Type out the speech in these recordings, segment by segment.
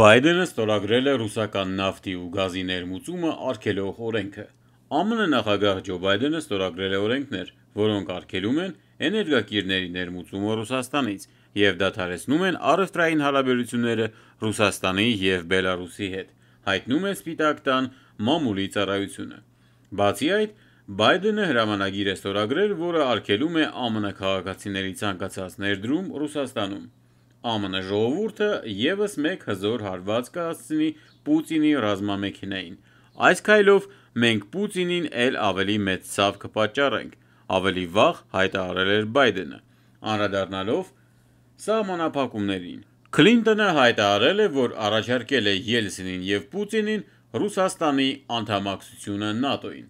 Բայդենը ստորագրել է ռուսական նավթի ու գազի ներմուծումը արգելող օրենքը։ ԱՄՆ նախագահ Ջո Բայդենը ստորագրել է օրենքներ, որոնք արգելում են էներգակիրների ներմուծումը Ռուսաստանից և դադարեցնում են առևտրային հարաբերությունները Ռուսաստանի և Բելառուսի հետ, հայտնում է Սպիտակ տան մամուլի ծառայությունը։ Բացի այդ, Բայդենը հրամանագիր է ստորագրել, որը արգելում է ԱՄՆ քաղաքացիների ցանկացած ներդրում Ռուսաստանում։ ԱՄՆ ժողովուրդը ևս մեկ հզոր հարված կհասցնի Պուտինի ռազմամեքենային։ Այս քայլով մենք Պուտինին էլ ավելի մեծ ցավ կպատճառենք, ավելի վաղ հայտարարել էր Բայդենը։ Անդրադառնալով սահմանափակումներին, Քլինտոնը հայտարարել է, որ առաջարկել է Ելցինին և Պուտինին Ռուսաստանի անդամակցությունը ՆԱՏՕ-ին։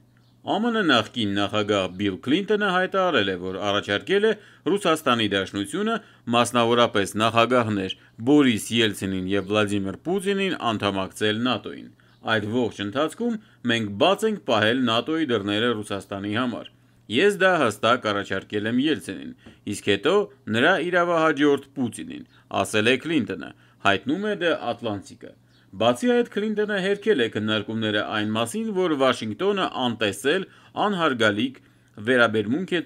ԱՄՆ նախկին նախագահ Բիլ Քլինթոնը հայտարարել է, որ առաջարկել է Ռուսաստանի Դաշնությունը, մասնավորապես նախագահներ Բորիս Ելցինին և Վլադիմիր Պուտինին անդամակցել ՆԱՏՕ-ին: Այդ ողջ ընթացքում մենք բաց ենք պահել ՆԱՏՕ-ի դռները Ռուսաստանի համար: Ես դա հստակ առաջարկել եմ Ելցինին, իսկ հետո նրա իրավահաջորդ Պուտինին»,- ասել է Քլինթոնը, հայտնում է The Atlantic-ը: Բացի այդ, Քլինտոնը հերքել է քննարկումները այն մասին, որ Վաշինգտոնը անտեսել, անհարգալիք վերաբերմունք է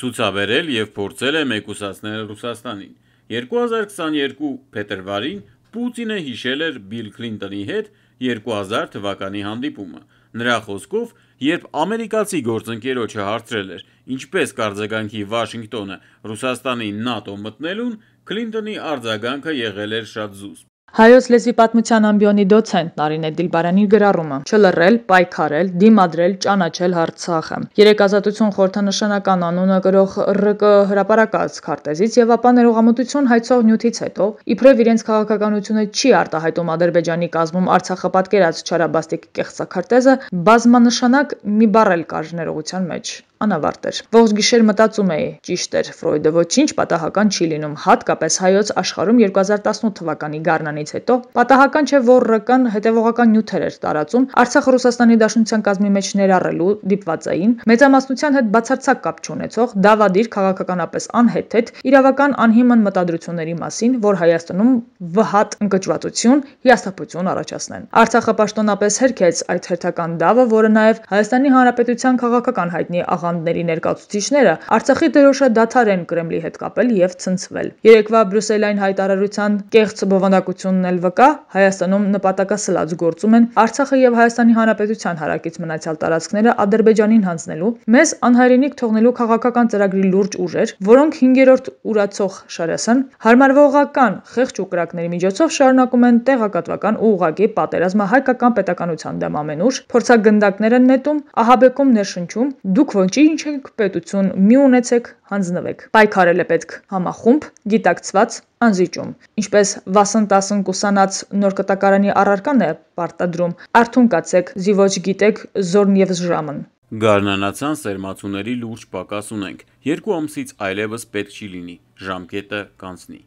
ցուցաբերել և փորձել է մեկուսացնել Ռուսաստանին։ 2022 փետրվարին Պուտինը հիշել էր Բիլ Քլինտոնի հետ 2000 թվականի հանդիպումը։ Նրա խոսքով, երբ ամերիկացի գործընկերոջը հարցրել էր, ինչպես կարձագանքի Վաշինգտոնը Ռուսաստանի ՆԱՏՕ մտնելուն, Քլինտոնի արձագանքը եղել էր շատ զուսպ. Հայոց լեզվի պատմության ամբիոնի դոցենտ Նարինե Դիլբարյանի գրառումը. «Չլռել, պայքարել, դիմադրել, ճանաչել Արցախը»։ Երեք ազատություն խորհրդանշական անունը կրող ՌԿ հրապարակած քարտեզից եւ ապա ներողամտություն հայցող նյութից հետո իբրև իրենց քաղաքականությունը չի արտահայտում Ադրբեջանի կազմում Արցախը պատկերած չարաբաստիկ կեղծաքարտեզը բազմանշանակ մի բառ էլ կար ներողության մեջ անավարտ էր։ Ողջ գիշեր մտածում էի, ճիշտ էր Ֆրոյդը, ոչինչ պատահական չի լինում, հատկապես հայոց աշխարհում 2018 թվականի գարնանից հետո պատահական չէ որ ՌԿ-ն հետևողական նյութեր էր տարածում Արցախ Ռուսաստանի Դաշնության կազմի մեջ ներառելու դիպվածային մեծամասնության հետ բացարձակ կապ չունեցող դավադիր քաղաքականապես անհեթեթ իրավական անհիմն մտադրությունների մասին, որ Հայաստանում վհատ ընկճվածություն, հիասթափություն առաջացնեն։ Արցախը պաշտոնապես հերքեց այդ հերթական դավը, որը նաև Հայաստանի Հանրապետության քաղաքական հայտնի աղան մուտանտների ներկայացուցիչները Արցախի դրոշը դադարեն Կրեմլի հետ կապել եւ ցնցվել։ Երեկվա Բրյուսելային հայտարարության կեղծ բովանդակությունն էլ վկա Հայաստանում նպատակասլաց գործում են Արցախը եւ Հայաստանի Հանրապետության հարակից մնացյալ տարածքները Ադրբեջանին հանձնելու, մեզ անհայրենիք թողնելու քաղաքական ծրագրի լուրջ ուժեր, որոնք 5-րդ ուրացող Շարասան հարմարվողական խեղճ ու կրակների միջոցով շարունակում են տեղակատվական ու ուղագի պատերազմը հայկական պետականության դեմ ամենուր, փորձագնդակներ են նետում, ահաբեկում ներշնչում, դուք ոչ ոչինչ եք, պետություն մի ունեցեք, հանձնվեք։ Պայքարել է պետք համախումբ, գիտակցված, անզիջում։ Ինչպես վասնտասն կուսանած նոր կտակարանի առարկան է պարտադրում, արթուն կացեք, զիվոչ գիտեք զորն եւ ժամն։ Գարնանացան սերմացուների լուրջ պակաս ունենք։ Երկու ամսից այլևս պետք չի լինի, ժամկետը կանցնի։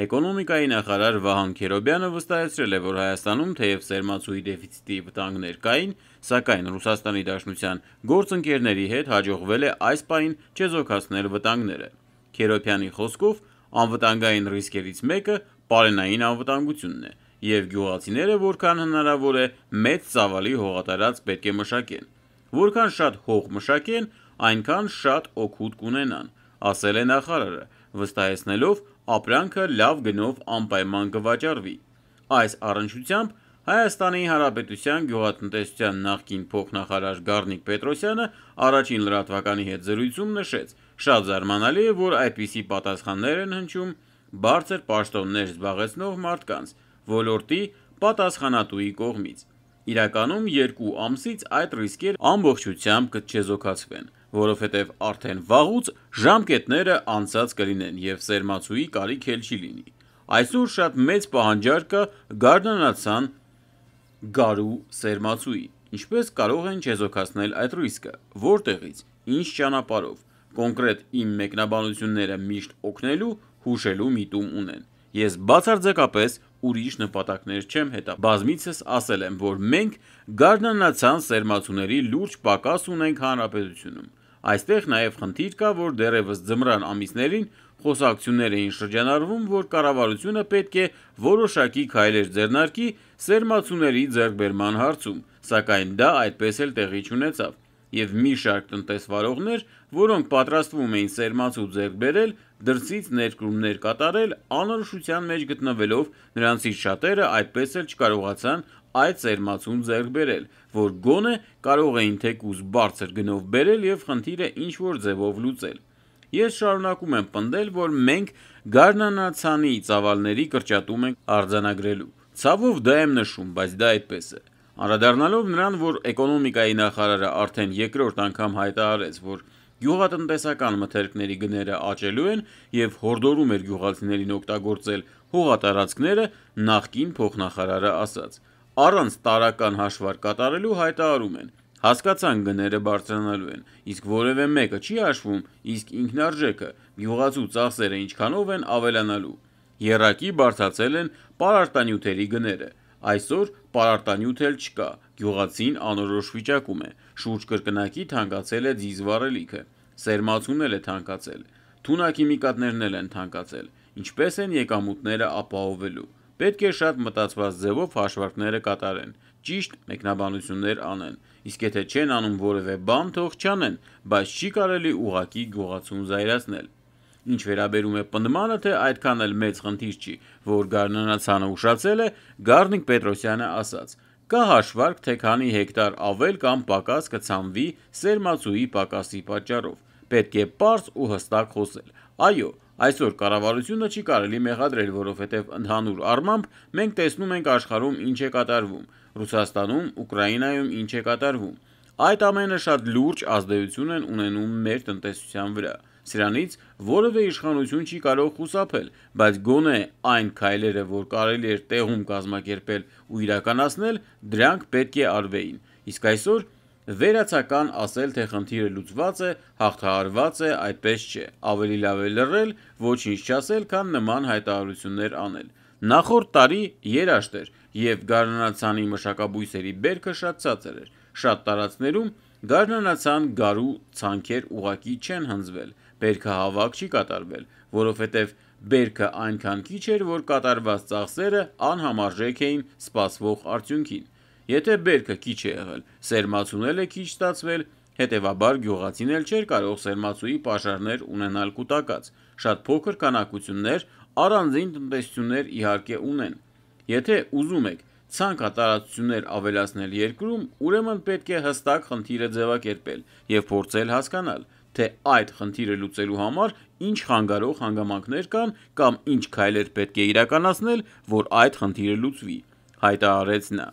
Էկոնոմիկայի նախարար Վահան Քերոբյանը վստահեցրել է, որ Հայաստանում թեև սերմացուի դեֆիցիտի վտանգներ կային, սակայն Ռուսաստանի Դաշնության գործընկերների հետ հաջողվել է այս պահին չեզոքացնել վտանգները։ Քերոբյանի խոսքով, անվտանգային ռիսկերից մեկը պարենային անվտանգությունն է, եւ գյուղացիները որքան հնարավոր է մեծ ծավալի հողատարած պետք է մշակեն։ Որքան շատ հող մշակեն, այնքան շատ օգուտ կունենան, ասել է նախարարը, վստահեցնելով, ապրանքը լավ գնով անպայման կվաճառվի։ Այս առնչությամբ Հայաստանի Հանրապետության գյուղատնտեսության նախկին փոխնախարար Գառնիկ Պետրոսյանը առաջին լրատվականի հետ զրույցում նշեց. «Շատ զարմանալի է, որ այդպիսի պատասխաններ են հնչում բարձր պաշտոններ զբաղեցնող մարդկանց, ոլորտի պատասխանատուի կողմից։ Իրականում երկու ամսից այդ ռիսկերը ամբողջությամբ կչեզոքացվեն» որովհետև արդեն վաղուց ժամկետները անցած կլինեն եւ սերմացուի կարիք էլ չի լինի։ Այսօր շատ մեծ պահանջարկը գարնանացան գարու սերմացուի։ Ինչպես կարող են չեզոքացնել այդ ռիսկը, որտեղից, ինչ ճանապարով։ Կոնկրետ իմ մեկնաբանությունները միշտ օգնելու, հուշելու միտում ունեն։ Ես բացարձակապես ուրիշ նպատակներ չեմ հետա։ Բազմիցս ասել եմ, որ մենք գարնանացան սերմացուների լուրջ պակաս ունենք հանրապետությունում։ Այստեղ նաև խնդիր կա, որ դեռևս ձմռան ամիսներին խոսակցություններ էին շրջանառվում, որ կառավարությունը պետք է որոշակի քայլեր ձեռնարկի սերմացուների ձեռքբերման հարցում, սակայն դա այդպես էլ տեղի չունեցավ, և մի շարք տնտեսվարողներ, որոնք պատրաստվում էին սերմացու ձեռք բերել, դրսից ներկրումներ կատարել, անորոշության մեջ գտնվելով նրանցից շատերը այդպես էլ չկարողացան այդ ծերմացուն ձեռք բերել, որ գոնե կարող էին թեկուզ բարձր գնով բերել եւ խնդիրը ինչ որ ձևով լուծել։ Ես շարունակում եմ պնդել, որ մենք Գառնանացանի ծավալների կրճատում ենք արձանագրելու։ Ցավով դա եմ նշում, բայց դա այդպես է։ Անդրադառնալով նրան, որ էկոնոմիկայի նախարարը արդեն երկրորդ անգամ հայտարարեց, որ գյուղատնտեսական մթերքների գները աճելու են եւ հորդորում էր գյուղացիներին օգտագործել հողատարածքները, նախկին փոխնախարարը ասաց առանց տարական հաշվար կատարելու հայտարարում են. Հասկացան գները բարձրանալու են, իսկ որևէ մեկը չի հաշվում, իսկ ինքնարժեքը գյուղացու ծախսերը ինչքանով են ավելանալու։ Եռակի բարձացել են պարարտանյութերի գները։ Այսօր պարարտանյութ էլ չկա, գյուղացին անորոշ վիճակում է։ Շուրջ կրկնակի թանկացել է դիզվառելիքը, սերմացուն էլ է թանկացել, թունաքիմիկատներն էլ են թանկացել, ինչպես են եկամուտները ապահովելու։ Պետք է շատ մտածված ձևով հաշվարկները կատարեն, ճիշտ մեկնաբանություններ անեն, իսկ եթե չեն անում որևէ բան, թող չանեն, բայց չի կարելի ուղակի գողացում զայրացնել։ Ինչ վերաբերում է պնդմանը, թե այդքան էլ մեծ խնդիր չի, որ գարնանացանը ուշացել է, Գառնիկ Պետրոսյանը ասաց. Կա հաշվարկ, թե քանի հեկտար ավել կամ պակաս կցանվի սերմացուի պակասի պատճառով։ Պետք է པարզ ու հստակ խոսել։ Այո, Այսօր կառավարությունը չի կարելի մեղադրել, որովհետև ընդհանուր առմամբ մենք տեսնում ենք աշխարհում ինչ է կատարվում, Ռուսաստանում, Ուկրաինայում ինչ է կատարվում։ Այդ ամենը շատ լուրջ ազդեցություն են ունենում մեր տնտեսության վրա։ Սրանից որևէ իշխանություն չի կարող խուսափել, բայց գոնե այն քայլերը, որ կարելի էր տեղում կազմակերպել ու իրականացնել, դրանք պետք է արվեին։ Իսկ այսօր Վերացական ասել, թե խնդիրը լուծված է, հաղթահարված է, այդպես չէ։ Ավելի լավ է լռել, ոչինչ չասել, քան նման հայտարարություններ անել։ Նախորդ տարի երաշտ էր, եւ գարնանացանի մշակաբույսերի բերքը շատ ցածր էր։ Շատ տարածներում գարնանացան գարու ցանքեր ուղակի չեն հնձվել, բերքը հավաք չի կատարվել, որովհետեւ բերքը այնքան քիչ էր, որ կատարված ծախսերը անհամարժեք էին սպասվող արդյունքին։ Եթե բերքը քիչ է եղել, սերմացուն էլ է քիչ ստացվել, հետևաբար գյուղացին էլ չէր կարող սերմացուի պաշարներ ունենալ կուտակած։ Շատ փոքր քանակություններ առանձին տնտեսություններ իհարկե ունեն։ Եթե ուզում եք ցանկատարածություններ ավելացնել երկրում, ուրեմն պետք է հստակ խնդիրը ձևակերպել եւ փորձել հասկանալ, թե այդ խնդիրը լուծելու համար ինչ խանգարող հանգամանքներ կան կամ ինչ քայլեր պետք է իրականացնել, որ այդ խնդիրը լուծվի, հայտարարեց նա։